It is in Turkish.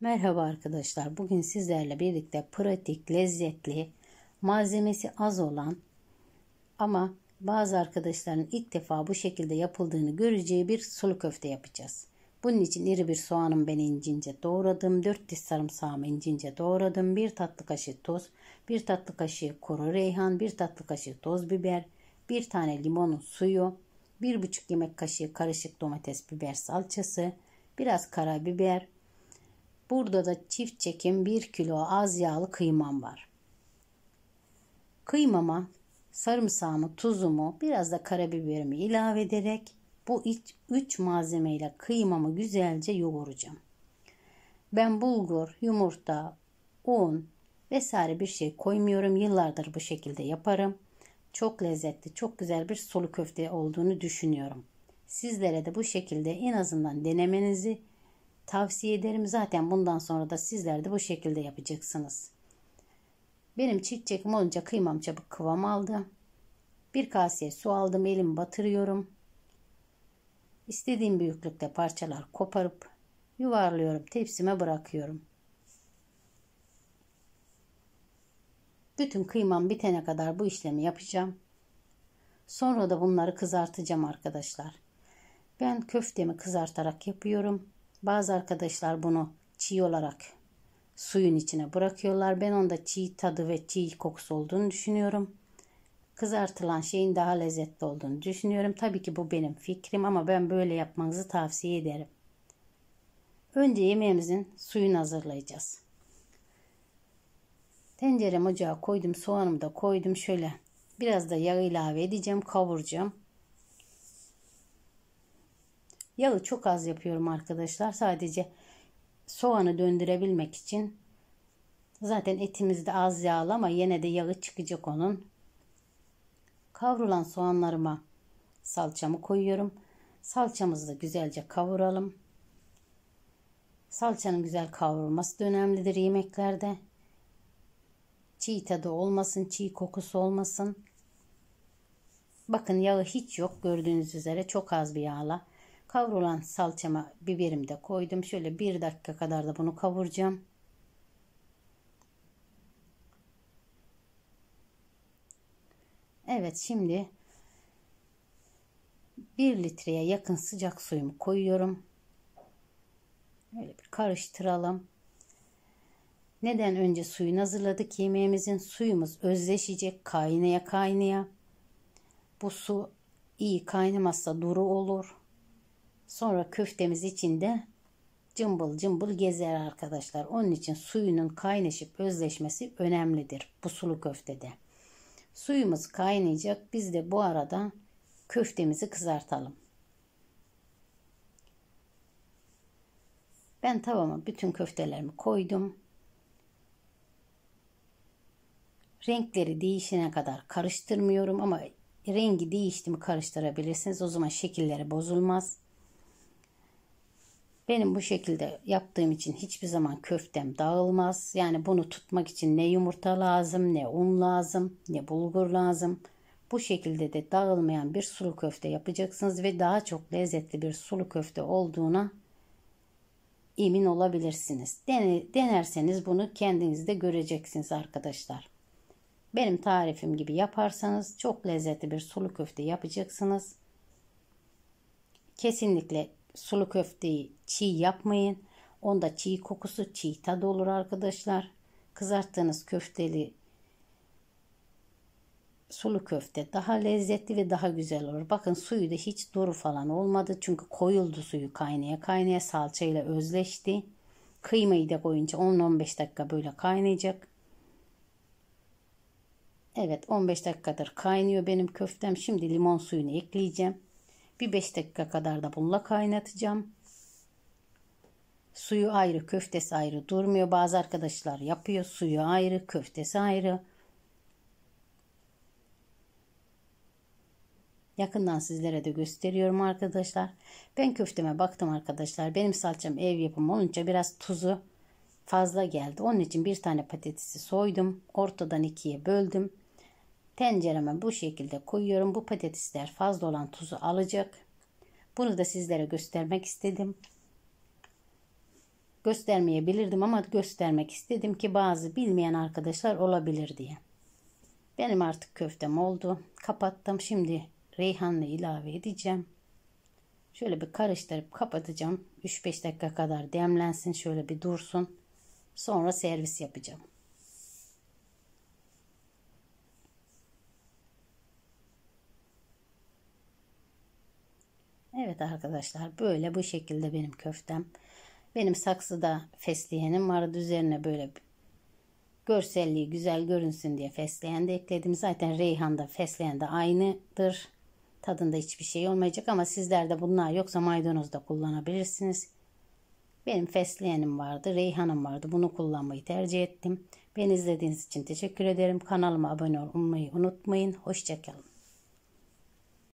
Merhaba arkadaşlar. Bugün sizlerle birlikte pratik, lezzetli, malzemesi az olan ama bazı arkadaşların ilk defa bu şekilde yapıldığını göreceği bir sulu köfte yapacağız. Bunun için iri bir soğanım ben incince doğradım. 4 diş sarımsağımı incince doğradım. 1 tatlı kaşığı toz, 1 tatlı kaşığı kuru reyhan, 1 tatlı kaşığı toz biber, 1 tane limonun suyu, 1,5 yemek kaşığı karışık domates biber salçası, biraz karabiber, Burada da çift çekim 1 kilo az yağlı kıymam var. Kıymama sarımsağımı, tuzumu, biraz da karabiberimi ilave ederek bu iç, üç malzemeyle kıymamı güzelce yoğuracağım. Ben bulgur, yumurta, un vesaire bir şey koymuyorum. Yıllardır bu şekilde yaparım. Çok lezzetli, çok güzel bir sulu köfte olduğunu düşünüyorum. Sizlere de bu şekilde en azından denemenizi Tavsiye ederim zaten bundan sonra da sizler de bu şekilde yapacaksınız. Benim çiçekim olunca kıymam çabuk kıvam aldı. Bir kaseye su aldım elimi batırıyorum. İstediğim büyüklükte parçalar koparıp yuvarlıyorum tepsime bırakıyorum. Bütün kıymam bitene kadar bu işlemi yapacağım. Sonra da bunları kızartacağım arkadaşlar. Ben köftemi kızartarak yapıyorum. Bazı arkadaşlar bunu çiğ olarak suyun içine bırakıyorlar. Ben onda çiğ tadı ve çiğ kokusu olduğunu düşünüyorum. Kızartılan şeyin daha lezzetli olduğunu düşünüyorum. Tabii ki bu benim fikrim ama ben böyle yapmanızı tavsiye ederim. Önce yemeğimizin suyunu hazırlayacağız. Tencerem ocağa koydum, soğanımı da koydum şöyle. Biraz da yağ ilave edeceğim, kavuracağım. Yağı çok az yapıyorum arkadaşlar. Sadece soğanı döndürebilmek için. Zaten etimiz de az yağlı ama yine de yağı çıkacak onun. Kavrulan soğanlarıma salçamı koyuyorum. Salçamızı da güzelce kavuralım. Salçanın güzel kavrulması da önemlidir yemeklerde. Çiğ tadı olmasın, çiğ kokusu olmasın. Bakın yağı hiç yok gördüğünüz üzere çok az bir yağla. Kavrulan salçama biberimi de koydum. Şöyle bir dakika kadar da bunu kavuracağım. Evet şimdi bir litreye yakın sıcak suyumu koyuyorum. Böyle bir karıştıralım. Neden önce suyunu hazırladık? Yemeğimizin suyumuz özleşecek kaynaya kaynaya. Bu su iyi kaynamazsa duru olur. Sonra köftemiz içinde cımbıl cımbıl gezer arkadaşlar. Onun için suyunun kaynaşıp özleşmesi önemlidir bu sulu köftede. Suyumuz kaynayacak. Biz de bu arada köftemizi kızartalım. Ben tavama bütün köftelerimi koydum. Renkleri değişene kadar karıştırmıyorum ama rengi değişti mi karıştırabilirsiniz. O zaman şekilleri bozulmaz. Benim bu şekilde yaptığım için hiçbir zaman köftem dağılmaz. Yani bunu tutmak için ne yumurta lazım, ne un lazım, ne bulgur lazım. Bu şekilde de dağılmayan bir sulu köfte yapacaksınız ve daha çok lezzetli bir sulu köfte olduğuna emin olabilirsiniz. Denerseniz bunu kendiniz de göreceksiniz arkadaşlar. Benim tarifim gibi yaparsanız çok lezzetli bir sulu köfte yapacaksınız. Kesinlikle sulu köfteyi çiğ yapmayın. Onda çiğ kokusu, çiğ tadı olur arkadaşlar. Kızarttığınız köfteli sulu köfte daha lezzetli ve daha güzel olur. Bakın suyu da hiç duru falan olmadı. Çünkü koyuldu suyu kaynaya. Kaynaya salçayla özleşti. Kıymayı da koyunca 10-15 dakika böyle kaynayacak. Evet 15 dakikadır kaynıyor benim köftem. Şimdi limon suyunu ekleyeceğim. Bir 5 dakika kadar da bununla kaynatacağım. Suyu ayrı, köftesi ayrı durmuyor. Bazı arkadaşlar yapıyor. Suyu ayrı, köftesi ayrı. Yakından sizlere de gösteriyorum arkadaşlar. Ben köfteme baktım arkadaşlar. Benim salçam ev yapımı olunca biraz tuzu fazla geldi. Onun için bir tane patatesi soydum. Ortadan ikiye böldüm. Tencereme bu şekilde koyuyorum. Bu patatesler fazla olan tuzu alacak. Bunu da sizlere göstermek istedim. Göstermeyebilirdim ama göstermek istedim ki bazı bilmeyen arkadaşlar olabilir diye. Benim artık köftem oldu. Kapattım. Şimdi reyhanla ilave edeceğim. Şöyle bir karıştırıp kapatacağım. 3-5 dakika kadar demlensin. Şöyle bir dursun. Sonra servis yapacağım. Evet arkadaşlar böyle bu şekilde benim köftem. Benim saksıda fesleğenim vardı. Üzerine böyle görselliği güzel görünsün diye fesleğen de ekledim. Zaten reyhan da fesleğen de aynıdır. Tadında hiçbir şey olmayacak ama sizlerde bunlar yoksa maydanoz da kullanabilirsiniz. Benim fesleğenim vardı, reyhanım vardı. Bunu kullanmayı tercih ettim. Beni izlediğiniz için teşekkür ederim. Kanalıma abone olmayı unutmayın. Hoşçakalın.